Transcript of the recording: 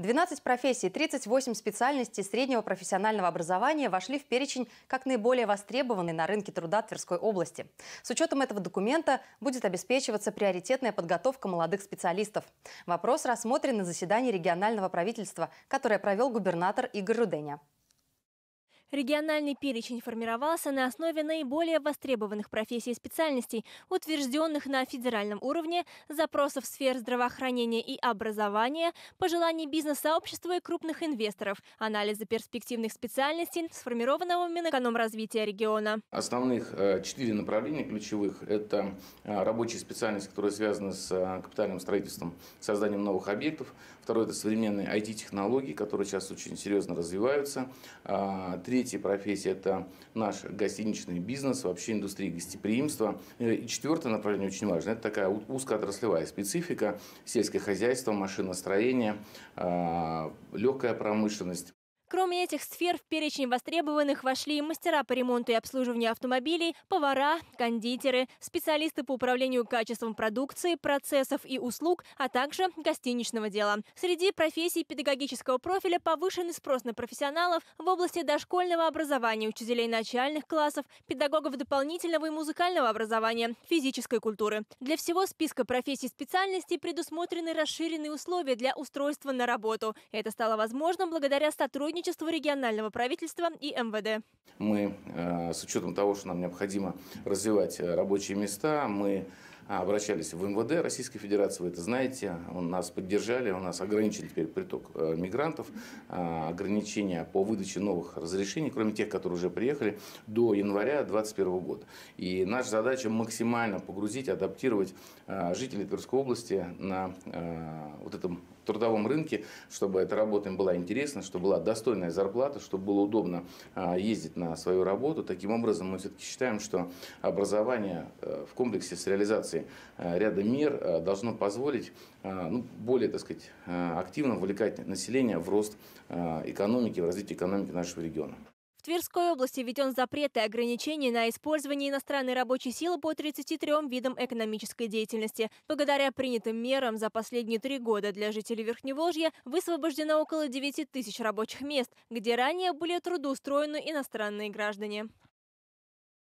12 профессий, 38 специальностей среднего профессионального образования вошли в перечень как наиболее востребованные на рынке труда Тверской области. С учетом этого документа будет обеспечиваться приоритетная подготовка молодых специалистов. Вопрос рассмотрен на заседании регионального правительства, которое провел губернатор Игорь Руденя. Региональный перечень формировался на основе наиболее востребованных профессий и специальностей, утвержденных на федеральном уровне, запросов сфер здравоохранения и образования, пожеланий бизнес-сообщества и крупных инвесторов, анализа перспективных специальностей, сформированного Минэкономразвития региона. Основных э, четыре направления ключевых – это э, рабочие специальности, которые связаны с э, капитальным строительством, созданием новых объектов. Второе – это современные IT-технологии, которые сейчас очень серьезно развиваются. А, Три Третья профессия – это наш гостиничный бизнес, вообще индустрия гостеприимства. Э, и четвертое направление очень важно – это такая узкоотраслевая специфика, сельское хозяйство, машиностроение, а, легкая промышленность. Кроме этих сфер в перечень востребованных вошли мастера по ремонту и обслуживанию автомобилей, повара, кондитеры, специалисты по управлению качеством продукции, процессов и услуг, а также гостиничного дела. Среди профессий педагогического профиля повышенный спрос на профессионалов в области дошкольного образования, учителей начальных классов, педагогов дополнительного и музыкального образования, физической культуры. Для всего списка профессий специальностей предусмотрены расширенные условия для устройства на работу. Это стало возможным благодаря сотрудничеству сотрудничеству регионального правительства и МВД. Мы э, с учетом того, что нам необходимо развивать э, рабочие места, мы а, обращались в МВД Российской Федерации, вы это знаете, у нас поддержали, у нас ограничен теперь приток э, мигрантов, а, ограничения по выдаче новых разрешений, кроме тех, которые уже приехали, до января 2021 года. И наша задача максимально погрузить, адаптировать э, жителей Тверской области на э, вот этом трудовом рынке, чтобы эта работа им была интересна, чтобы была достойная зарплата, чтобы было удобно ездить на свою работу. Таким образом, мы все-таки считаем, что образование в комплексе с реализацией Э, ряда мер э, должно позволить э, ну, более, так сказать, активно вовлекать население в рост экономики, в развитие экономики нашего региона. В Тверской области введен запрет и ограничения на использование иностранной рабочей силы по 33 видам экономической деятельности. Благодаря принятым мерам за последние три года для жителей Верхневолжья высвобождено около 9 тысяч рабочих мест, где ранее были трудоустроены иностранные граждане.